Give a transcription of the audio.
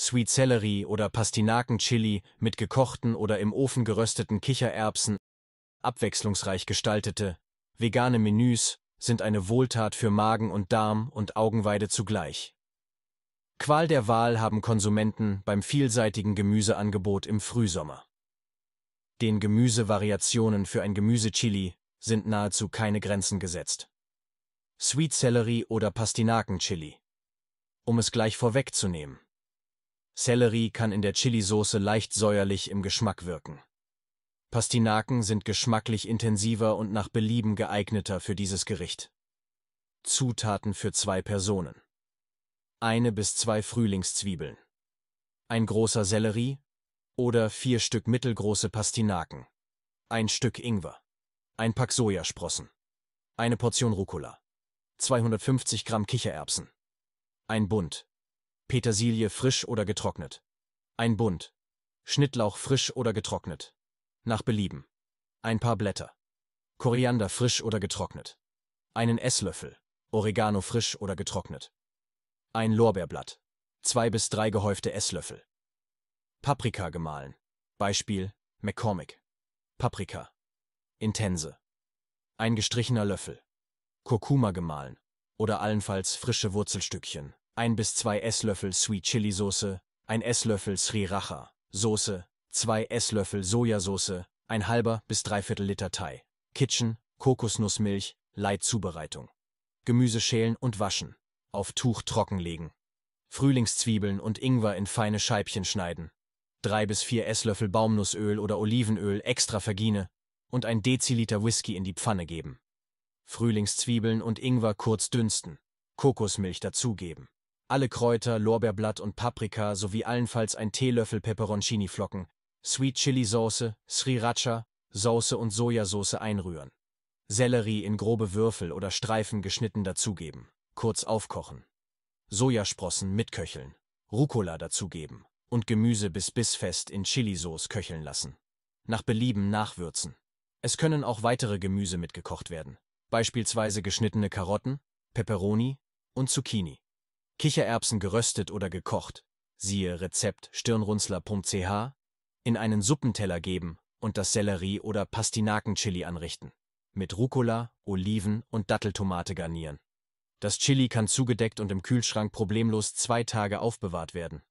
Sweet Celery oder Pastinaken-Chili mit gekochten oder im Ofen gerösteten Kichererbsen, abwechslungsreich gestaltete, vegane Menüs sind eine Wohltat für Magen und Darm und Augenweide zugleich. Qual der Wahl haben Konsumenten beim vielseitigen Gemüseangebot im Frühsommer. Den Gemüsevariationen für ein Gemüsechili sind nahezu keine Grenzen gesetzt. Sweet Celery oder Pastinaken-Chili. Um es gleich vorwegzunehmen. Sellerie kann in der Chilisauce leicht säuerlich im Geschmack wirken. Pastinaken sind geschmacklich intensiver und nach Belieben geeigneter für dieses Gericht. Zutaten für zwei Personen. Eine bis zwei Frühlingszwiebeln. Ein großer Sellerie oder vier Stück mittelgroße Pastinaken. Ein Stück Ingwer. Ein Pack Sojasprossen. Eine Portion Rucola. 250 Gramm Kichererbsen. Ein Bund. Petersilie frisch oder getrocknet. Ein Bund. Schnittlauch frisch oder getrocknet. Nach Belieben. Ein paar Blätter. Koriander frisch oder getrocknet. Einen Esslöffel. Oregano frisch oder getrocknet. Ein Lorbeerblatt. Zwei bis drei gehäufte Esslöffel. Paprika gemahlen. Beispiel McCormick. Paprika. Intense. Ein gestrichener Löffel. Kurkuma gemahlen. Oder allenfalls frische Wurzelstückchen. 1 bis 2 Esslöffel Sweet Chili Soße, 1 Esslöffel Sriracha Soße, 2 Esslöffel Sojasauce, ein halber bis dreiviertel Liter Thai, Kitchen, Kokosnussmilch, Leitzubereitung. Gemüse schälen und waschen, auf Tuch trockenlegen. Frühlingszwiebeln und Ingwer in feine Scheibchen schneiden. 3 bis 4 Esslöffel Baumnussöl oder Olivenöl extra Vergine und ein Deziliter Whisky in die Pfanne geben. Frühlingszwiebeln und Ingwer kurz dünsten, Kokosmilch dazugeben alle Kräuter, Lorbeerblatt und Paprika sowie allenfalls ein Teelöffel Peperoncini-Flocken, Sweet Chili Sauce, Sriracha, Sauce und Sojasauce einrühren. Sellerie in grobe Würfel oder Streifen geschnitten dazugeben, kurz aufkochen. Sojasprossen mitköcheln, Rucola dazugeben und Gemüse bis bissfest in Chilisauce köcheln lassen. Nach Belieben nachwürzen. Es können auch weitere Gemüse mitgekocht werden, beispielsweise geschnittene Karotten, Peperoni und Zucchini. Kichererbsen geröstet oder gekocht, siehe Rezept stirnrunzler.ch, in einen Suppenteller geben und das Sellerie- oder Pastinakenchili anrichten, mit Rucola, Oliven und Datteltomate garnieren. Das Chili kann zugedeckt und im Kühlschrank problemlos zwei Tage aufbewahrt werden